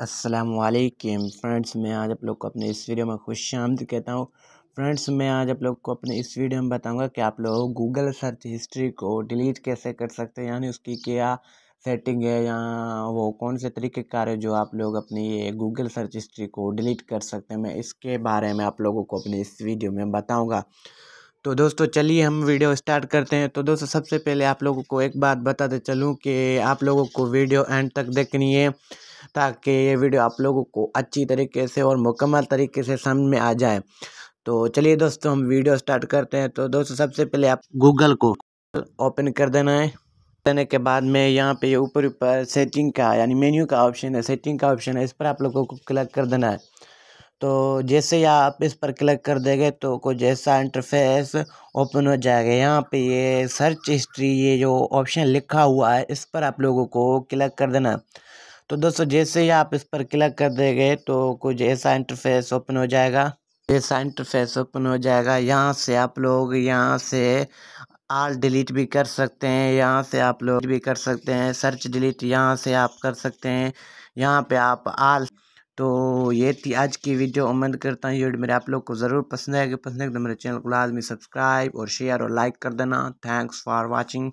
Aslam friends मैं आज आप लोग को अपने इस वीडियो में खुश आमद कहता हूँ फ्रेंड्स मैं आज आप लोग को अपने इस वीडियो में बताऊंगा कि आप लोग गूगल सर्च हिस्ट्री को डिलीट कैसे कर सकते हैं यानी उसकी क्या सेटिंग है या वो कौन से तरीक़ेकार है जो आप लोग अपनी ये गूगल सर्च हिस्ट्री को डिलीट कर सकते हैं मैं इसके बारे में आप लोगों को अपने इस वीडियो में बताऊँगा तो दोस्तों चलिए हम वीडियो स्टार्ट करते हैं तो दोस्तों सबसे पहले आप लोगों को एक बात बताते चलूँ कि आप लोगों को वीडियो एंड तक देखनी है ताकि ये वीडियो आप लोगों को अच्छी तरीके से और मुकम्मल तरीके से समझ में आ जाए तो चलिए दोस्तों हम वीडियो स्टार्ट करते हैं तो दोस्तों सबसे पहले आप गूगल को ओपन कर देना है करने के बाद में यहाँ पे ऊपर ऊपर सेटिंग का यानी मेन्यू का ऑप्शन है सेटिंग का ऑप्शन है इस पर आप लोगों को क्लिक कर देना है तो जैसे या आप इस पर क्लिक कर देंगे तो कुछ ऐसा इंटरफेस ओपन हो जाएगा यहाँ पे ये सर्च हिस्ट्री ये जो ऑप्शन लिखा हुआ है इस पर आप लोगों को क्लिक कर देना है तो दोस्तों जैसे ही आप इस पर क्लिक कर देंगे तो कुछ ऐसा इंटरफेस ओपन हो जाएगा ऐसा इंटरफेस ओपन हो जाएगा यहाँ से आप लोग यहाँ से आल डिलीट भी कर सकते हैं यहाँ से आप लोग भी कर सकते हैं सर्च डिलीट यहाँ से आप कर सकते हैं यहाँ पे आप आल तो ये थी आज की वीडियो उम्मीद करता हूँ ये मेरे आप लोग को ज़रूर पसंद आएगी पसंद है तो मेरे चैनल को लाजमी सब्सक्राइब और शेयर और लाइक कर देना थैंक्स फॉर वॉचिंग